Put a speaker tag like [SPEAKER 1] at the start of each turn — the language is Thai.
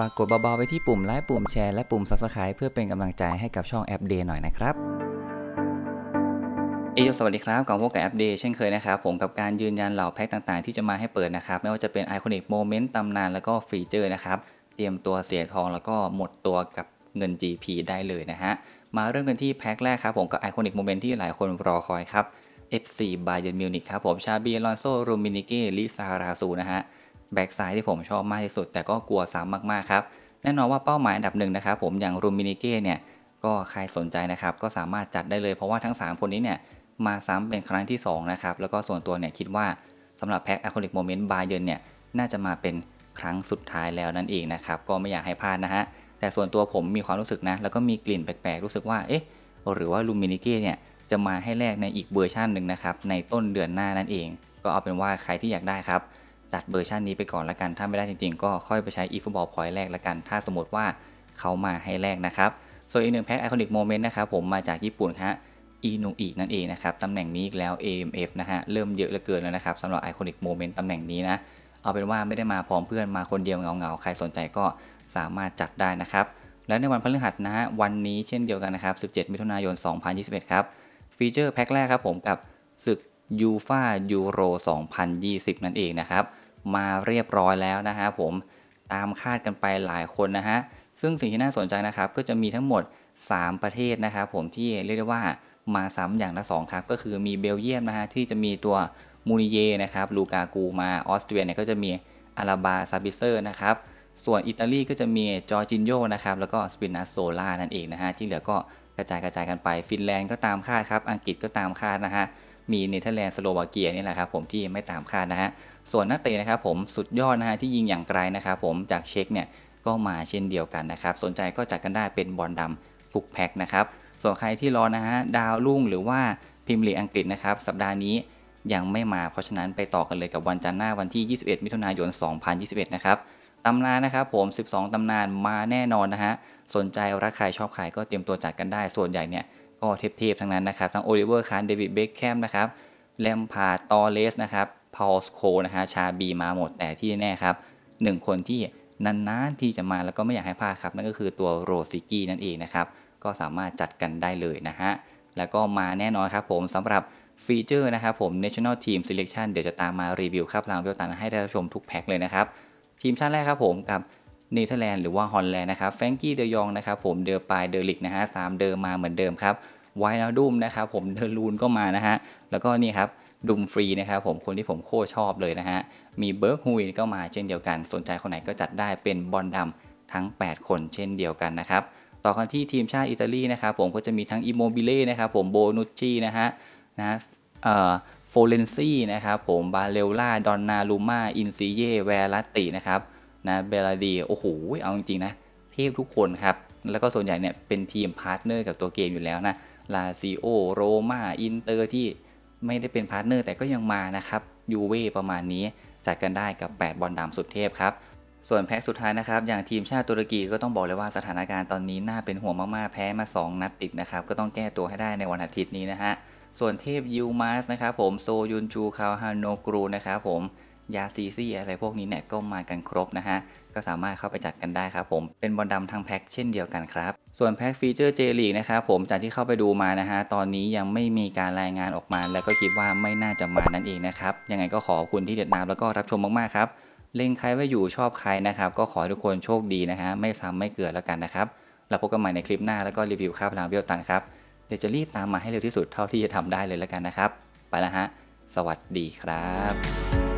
[SPEAKER 1] ฝากกดเบาๆไปที่ปุ่มไลค์ปุ่มแชร์และปุ่ม Subscribe เพื่อเป็นกำลังใจให้กับช่องแอปเดย์หน่อยนะครับเอโยสวัสดีครับกับพวกกับแอปเดย์เช่นเคยนะครับ ผมกับการยืนยันเหล่าแพ็คต่างๆ ที่จะมาให้เปิดนะครับ ไม่ว่าจะเป็นไอคอนิกโมเมนต์ตำนานแล้วก็ฟีเจอร์นะครับ เตรียมตัวเสียทองแล้วก็หมดตัวกับเงิน GP ได้เลยนะฮะมาเริ่มกันที่แพ็คแรกครับผมกับไอคอนิกโมเมนต์ที่หลายคนรอคอยครับ FC Bayern Munich ครับผมชาบีลอนโซรูมินิกีลิซาราซูนะฮะแบ็กซ้ายที่ผมชอบมากที่สุด แต่ก็กลัวซ้ำมากๆครับแน่นอนว่าเป้าหมายอันดับหนึ่งนะครับผมอย่างรูมินิเก้เนี่ยก็ใครสนใจนะครับก็สามารถจัดได้เลย เพราะว่าทั้ง 3 คนนี้เนี่ยมาซ้ำเป็นครั้งที่ 2 นะครับ แล้วก็ส่วนตัวเนี่ยคิดว่าสำหรับแพ็คอะคริลิกโมเมนต์บาเยนเนี่ยน่าจะมาเป็นครั้งสุดท้ายแล้วนั่นเองนะครับ ก็ไม่อยากให้พลาดนะฮะ แต่ส่วนตัวผมมีความรู้สึกนะ แล้วก็มีกลิ่นแปลกๆรู้สึกว่าเอ๊ะหรือว่าลูมินิเก้เนี่ยจะมาให้แลกในอีกเวอร์ชันหนึ่งนะครับในต้นเดือนหน้านั่นเอง ก็เอาเป็นว่าใครที่อยากได้ครับจัดเวอร์ชันนี้ไปก่อนละกัน ถ้าไม่ได้จริงๆ ก็ค่อยไปใช้ eFootball Point แรกละกัน ถ้าสมมติว่าเขามาให้แรกนะครับ ส่วนอีกหนึ่งแพ็คไอคอนิกโมเมนต์นะครับ ผมมาจากญี่ปุ่นฮะอีนุอินั่นเองนะครับ ตำแหน่งนี้อีกแล้ว AMF นะฮะ เริ่มเยอะเหลือเกินแล้วนะครับสำหรับไอคอนิกโมเมนต์ตำแหน่งนี้นะ เอาเป็นว่าไม่ได้มาพร้อมเพื่อนมาคนเดียวเงาๆใครสนใจก็สามารถจัดได้นะครับ และในวันพฤหัสนะฮะวันนี้เช่นเดียวกันนะครับ17 มิถุนายน 2021ครับ ฟีเจอร์แพ็คแรกครับ ผมกับศึกยูฟายูโร2020 นั่นเองนะครับมาเรียบร้อยแล้วนะฮะผมตามคาดกันไปหลายคนนะฮะซึ่งสิ่งที่น่าสนใจนะครับ ก็จะมีทั้งหมด 3 ประเทศนะครับ ผมที่เรียกได้ว่ามาซ้ำอย่างละ 2 ครับก็คือมีเบลเยียมนะฮะที่จะมีตัวมูนิเยนะครับ ลูกากูมาออสเตรียเนี่ยก็จะมีอาราบาซาบิเซอร์นะครับ ส่วนอิตาลีก็จะมีจอร์จินโยนะครับแล้วก็สปินัสโซล่านั่นเองนะฮะที่เหลือก็กระจายกระจายกันไปฟินแลนด์ก็ตามคาดครับ อังกฤษก็ตามคาดนะฮะมีเนเธอร์แลนด์สโลวาเกียนี่แหละครับผมที่ไม่ตามคาดนะฮะ ส่วนนักเตะนะครับผมสุดยอดนะฮะที่ยิงอย่างไกลนะครับผมจากเช็กเนี่ยก็มาเช่นเดียวกันนะครับสนใจก็จัดกันได้เป็นบอลดำทุกแพ็กนะครับ ส่วนใครที่รอนะฮะดาวรุ่งหรือว่าพิมพ์ลีอังกฤษนะครับสัปดาห์นี้ยังไม่มา เพราะฉะนั้นไปต่อกันเลยกับวันจันทร์หน้า วันที่ 21 มิถุนายน 2021 นะครับตำนานนะครับผม 12ตำนานมาแน่นอนนะฮะสนใจรักใครชอบใครก็เตรียมตัวจัดกันได้ส่วนใหญ่เนี่ยก็เทพๆ ทั้งนั้นนะครับ ทั้งโอลิเวอร์คานเดวิดเบคแคมนะครับแลมพาตอเลสนะครับพอลสโคนะฮะชาบีมาหมดแต่ที่แน่ครับหนึ่งคนที่นานๆที่จะมาแล้วก็ไม่อยากให้พลาดครับ นั่นก็คือตัวโรซิกี้นั่นเองนะครับ ก็สามารถจัดกันได้เลยนะฮะแล้วก็มาแน่นอนครับผมสำหรับฟีเจอร์นะครับผม National Team Selection เดี๋ยวจะตามมารีวิวครับรางเวลตันให้ได้ชมทุกแพ็คเลยนะครับทีมชาติแรกครับผมกับเนเธอร์แลนด์หรือว่าฮอลแลนด์นะครับแฟงกี้เดยองนะครับ ผมเดอปายเดอลิกนะฮะสามเดอมาเหมือนเดิมครับไวน์ดุมนะครับ ผมเดอลูนก็มานะฮะแล้วก็นี่ครับดุมฟรีนะครับ ผมคนที่ผมโคตรชอบเลยนะฮะมีเบิร์กฮุยก็มาเช่นเดียวกัน สนใจคนไหนก็จัดได้เป็นบอลดำทั้ง 8 คนเช่นเดียวกันนะครับ ต่อกันที่ทีมชาติอิตาลีนะครับ ผมก็จะมีทั้งอิโมบิเล่นะครับผมโบนุชชีนะฮะนะเออ่โฟเรนซี่นะครับผมบาเลล่าดอนนาลูมาอินซีเย่แวรัตตินะครับนะเบลาดีโอ้โหเอาจริงๆนะเทพทุกคนครับ แล้วก็ส่วนใหญ่เนี่ยเป็นทีมพาร์ทเนอร์กับตัวเกมอยู่แล้วนะลาซิโอโรมาอินเตอร์ที่ไม่ได้เป็นพาร์ทเนอร์แต่ก็ยังมานะครับยูเว่ประมาณนี้ จัดกันได้กับ 8 บอลดำสุดเทพครับ ส่วนแพ็กสุดท้ายนะครับ อย่างทีมชาติตุรกีก็ต้องบอกเลยว่าสถานการณ์ตอนนี้น่าเป็นห่วงมากๆ แพ้มา 2นัดติดนะครับก็ต้องแก้ตัวให้ได้ในวันอาทิตย์นี้นะฮะส่วนเทพยูมาสนะครับผมโซยุนจูคาวฮานโนกรูนะครับผมยาซีซี่อะไรพวกนี้เนี่ยก็มากันครบนะฮะ ก็สามารถเข้าไปจัดกันได้ครับผม เป็นบอลดำทางแพ็คเช่นเดียวกันครับ ส่วนแพ็คฟีเจอร์เจลีกนะครับผม จากที่เข้าไปดูมานะฮะ ตอนนี้ยังไม่มีการรายงานออกมา แล้วก็คิดว่าไม่น่าจะมานั่นเองนะครับ ยังไงก็ขอบคุณที่ติดตามแล้วก็รับชมมากๆครับ เล่งใครไว้อยู่ชอบใครนะครับ ก็ขอทุกคนโชคดีนะฮะ ไม่ซ้ำไม่เกิดแล้วกันนะครับเราพบกันใหม่ในคลิปหน้าแล้วก็รีวิวข้าวพลังเวลตันครับเดี๋ยวจะรีบตามมาให้เร็วที่สุดเท่าที่จะทำได้เลยแล้วกันนะครับ ไปแล้วฮะ สวัสดีครับ